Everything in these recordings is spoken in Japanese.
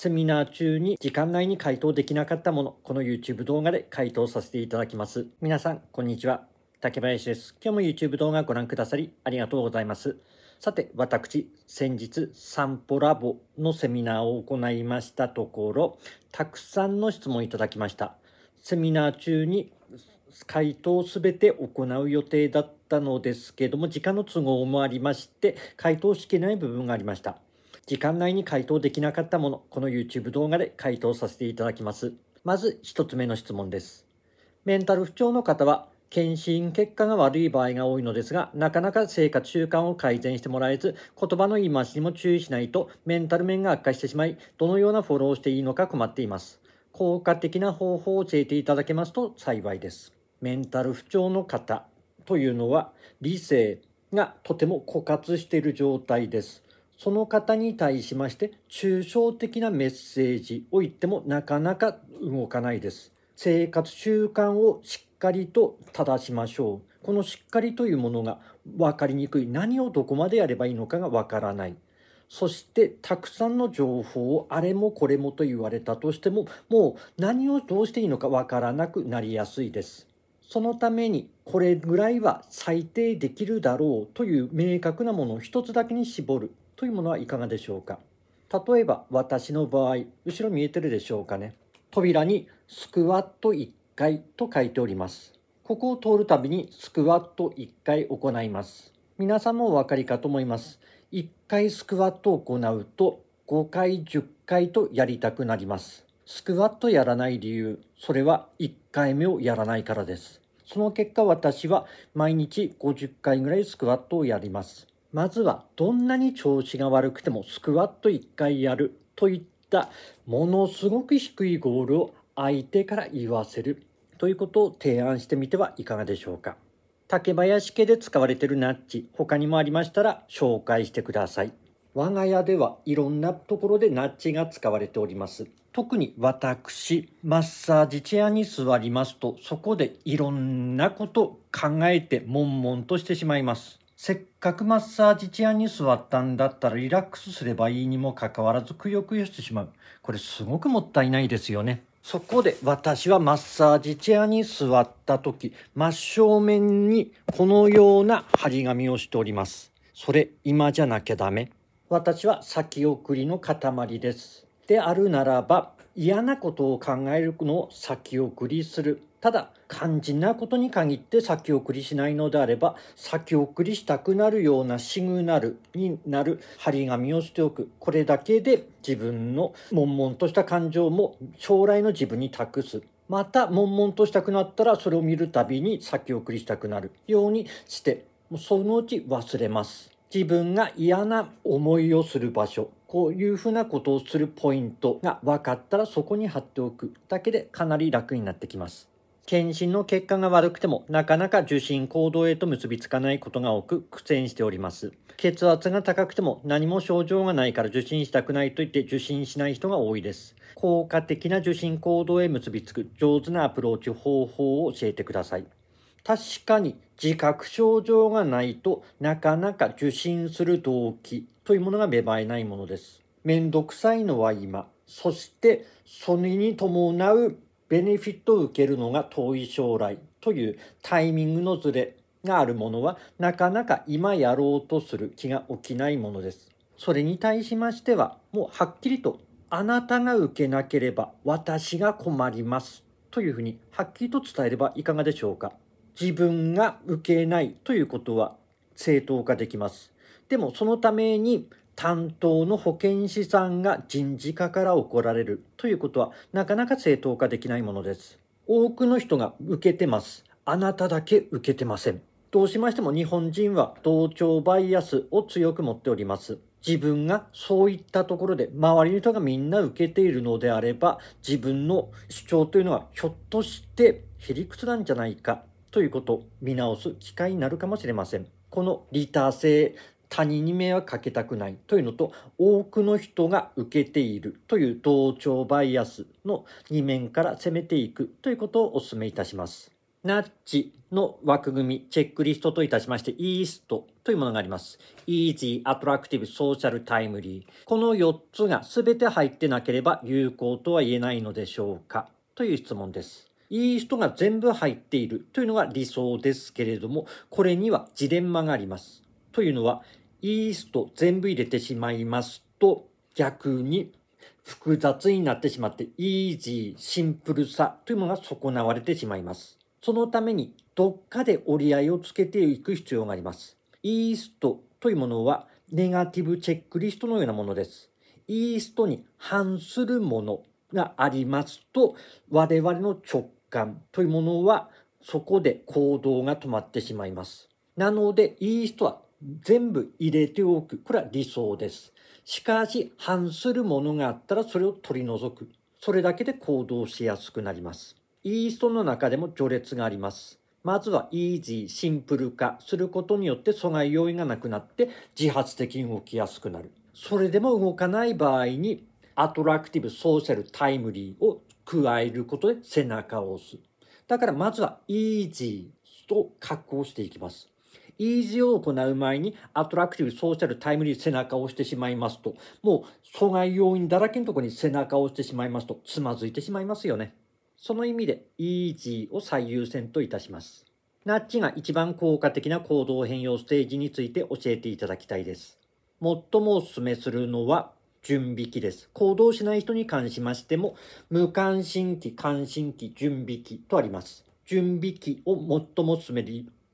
セミナー中に時間内に回答できなかったもの、この YouTube 動画で回答させていただきます。皆さん、こんにちは。竹林です。今日も YouTube 動画ご覧くださりありがとうございます。さて、私、先日、散歩ラボのセミナーを行いましたところ、たくさんの質問いただきました。セミナー中に回答すべて行う予定だったのですけども、時間の都合もありまして、回答しきれない部分がありました。時間内に回答できなかったもの、この YouTube 動画で回答させていただきます。まず1つ目の質問です。メンタル不調の方は、検診結果が悪い場合が多いのですが、なかなか生活習慣を改善してもらえず、言葉の言い回しにも注意しないと、メンタル面が悪化してしまい、どのようなフォローをしていいのか困っています。効果的な方法を教えていただけますと幸いです。メンタル不調の方というのは、理性がとても枯渇している状態です。その方に対しまして抽象的なメッセージを言ってもなかなか動かないです。生活習慣をしっかりと正しましょう。このしっかりというものが分かりにくい。何をどこまでやればいいのかが分からない。そしてたくさんの情報をあれもこれもと言われたとしてももう何をどうしていいのか分からなくなりやすいです。そのためにこれぐらいは最低できるだろうという明確なものを一つだけに絞るというものはいかがでしょうか例えば私の場合後ろ見えてるでしょうかね扉にスクワット1回と書いておりますここを通るたびにスクワット1回行います皆さんもお分かりかと思います1回スクワットを行うと5回10回とやりたくなりますスクワットやらない理由それは1回目をやらないからですその結果私は毎日50回ぐらいスクワットをやりますまずはどんなに調子が悪くてもスクワット1回やるといったものすごく低いゴールを相手から言わせるということを提案してみてはいかがでしょうか竹林家で使われているナッジ他にもありましたら紹介してください我が家ではいろんなところでナッジが使われております特に私マッサージチェアに座りますとそこでいろんなこと考えて悶々としてしまいますせっかくマッサージチェアに座ったんだったらリラックスすればいいにもかかわらずくよくよしてしまう。これすごくもったいないですよね。そこで私はマッサージチェアに座った時、真正面にこのような張り紙をしております。それ今じゃなきゃダメ。私は先送りの塊です。であるならば嫌なことを考えるのを先送りする。ただ肝心なことに限って先送りしないのであれば先送りしたくなるようなシグナルになる張り紙をしておくこれだけで自分の悶々とした感情も将来の自分に託すまた悶々としたくなったらそれを見るたびに先送りしたくなるようにしてそのうち忘れます自分が嫌な思いをする場所こういうふうなことをするポイントが分かったらそこに貼っておくだけでかなり楽になってきます検診の結果が悪くてもなかなか受診行動へと結びつかないことが多く苦戦しております。血圧が高くても何も症状がないから受診したくないと言って受診しない人が多いです。効果的な受診行動へ結びつく上手なアプローチ方法を教えてください。確かに自覚症状がないとなかなか受診する動機というものが芽生えないものです。めんどくさいのは今、そしてそれに伴うベネフィットを受けるのが遠い将来というタイミングのずれがあるものはなかなか今やろうとする気が起きないものです。それに対しましてはもうはっきりとあなたが受けなければ私が困りますというふうにはっきりと伝えればいかがでしょうか。自分が受けないということは正当化できます。でもそのために担当の保健師さんが人事課から怒られるということはなかなか正当化できないものです。多くの人が受けてます。あなただけ受けてません。どうしましても日本人は同調バイアスを強く持っております。自分がそういったところで周りの人がみんな受けているのであれば自分の主張というのはひょっとしてへりくつなんじゃないかということを見直す機会になるかもしれません。この利他性他人に迷惑かけたくないというのと多くの人が受けているという同調バイアスの2面から攻めていくということをお勧めいたします。ナッチの枠組み、チェックリストといたしまして、イーストというものがあります。easy, attractive, social, timely。この4つが全て入ってなければ有効とは言えないのでしょうかという質問です。イーストが全部入っているというのが理想ですけれども、これにはジレンマがあります。というのは、イースト全部入れてしまいますと、逆に複雑になってしまって、イージー、シンプルさというものが損なわれてしまいます。そのために、どっかで折り合いをつけていく必要があります。イーストというものは、ネガティブチェックリストのようなものです。イーストに反するものがありますと、我々の直感というものは、そこで行動が止まってしまいます。なので、イーストは全部入れておく。これは理想です。しかし、反するものがあったらそれを取り除く。それだけで行動しやすくなります。イーストの中でも序列があります。まずはイージー、シンプル化することによって阻害要因がなくなって自発的に動きやすくなる。それでも動かない場合にアトラクティブ、ソーシャル、タイムリーを加えることで背中を押す。だからまずはイージーと格好していきます。イージーを行う前にアトラクティブソーシャルタイムリー背中を押してしまいますと、もう阻害要因だらけのところに背中を押してしまいますと、つまずいてしまいますよね。その意味で、イージーを最優先といたします。ナッチが一番効果的な行動変容ステージについて教えていただきたいです。最もお勧めするのは、準備期です。行動しない人に関しましても、無関心期、関心期、準備期とあります。準備期を最もお勧め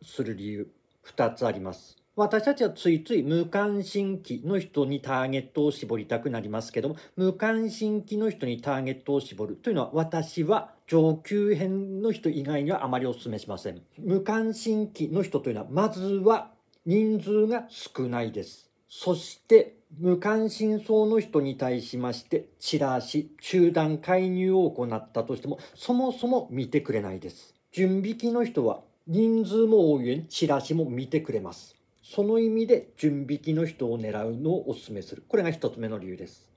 する理由。2つあります。私たちはついつい無関心期の人にターゲットを絞りたくなりますけども、無関心期の人にターゲットを絞るというのは私は上級編の人以外にはあまりお勧めしません。無関心期の人というのは、まずは人数が少ないです。そして無関心層の人に対しましてチラシ中断介入を行ったとしてもそもそも見てくれないです準備期の人は人数も多いようにチラシも見てくれます。その意味で準備期の人を狙うのをお勧めする。これが一つ目の理由です。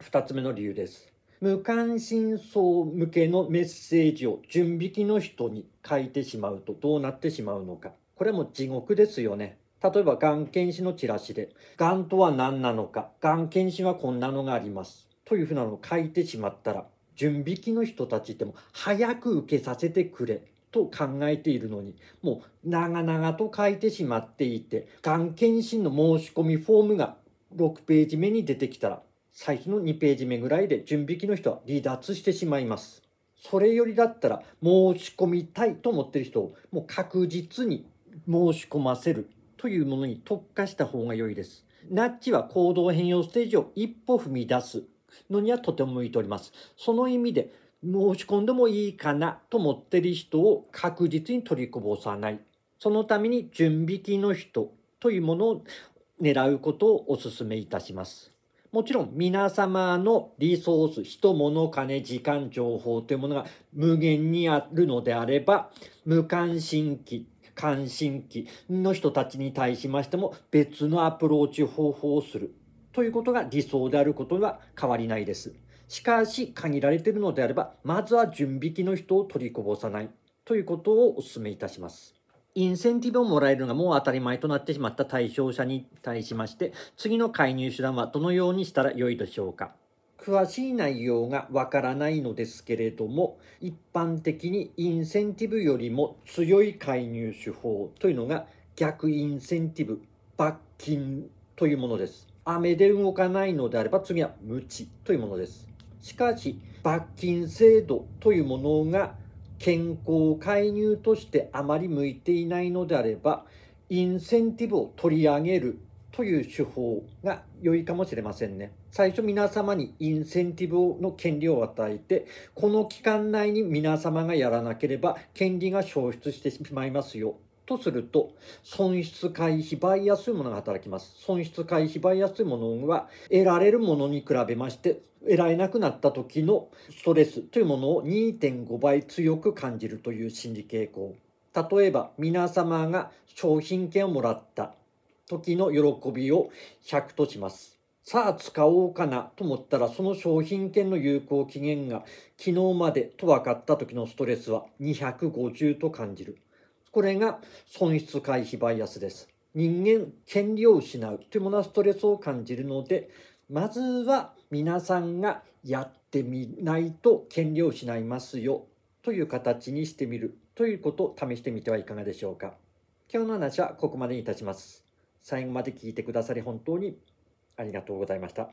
二つ目の理由です。無関心層向けのメッセージを準備期の人に書いてしまうとどうなってしまうのか。これも地獄ですよね。例えば、がん検診のチラシで、がんとは何なのか、がん検診はこんなのがあります。というふうなのを書いてしまったら、準備期の人たちっても早く受けさせてくれと考えているのに、もう長々と書いてしまっていて、がん検診の申し込みフォームが6ページ目に出てきたら、最初の2ページ目ぐらいで準備期の人は離脱してしまいます。それよりだったら申し込みたいと思ってる人をもう確実に申し込ませるというものに特化した方が良いです。ナッチは行動変容ステージを一歩踏み出すのにはとても向いております。その意味で申し込んでもいいかなと思ってる人を確実に取りこぼさない。そのために準備期の人というものを狙うことをお勧めいたします。もちろん皆様のリソース、人、物、金、時間、情報というものが無限にあるのであれば、無関心期、関心期の人たちに対しましても別のアプローチ方法をするということが理想であることは変わりないです。しかし、限られているのであれば、まずは準備期の人を取りこぼさないということをお勧めいたします。インセンティブをもらえるのがもう当たり前となってしまった対象者に対しまして、次の介入手段はどのようにしたらよいでしょうか。詳しい内容がわからないのですけれども、一般的にインセンティブよりも強い介入手法というのが逆インセンティブ、罰金というものです。雨で動かないのであれば次は無知というものです。しかし罰金制度というものが健康介入としてあまり向いていないのであればインセンティブを取り上げるという手法が良いかもしれませんね。最初皆様にインセンティブの権利を与えて、この期間内に皆様がやらなければ権利が消失してしまいますよとすると、損失回避バイアスというものが働きます。損失回避バイアスというものは、得られるものに比べまして、得られなくなった時のストレスというものを2.5倍強く感じるという心理傾向。例えば、皆様が商品券をもらった時の喜びを100とします。さあ使おうかなと思ったらその商品券の有効期限が昨日までと分かった時のストレスは250と感じる。これが損失回避バイアスです。人間、権利を失うというものはストレスを感じるので、まずは皆さんがやってみないと権利を失いますよという形にしてみるということを試してみてはいかがでしょうか。今日の話はここまでにいたします。最後まで聞いてくださり本当にありがとうございました。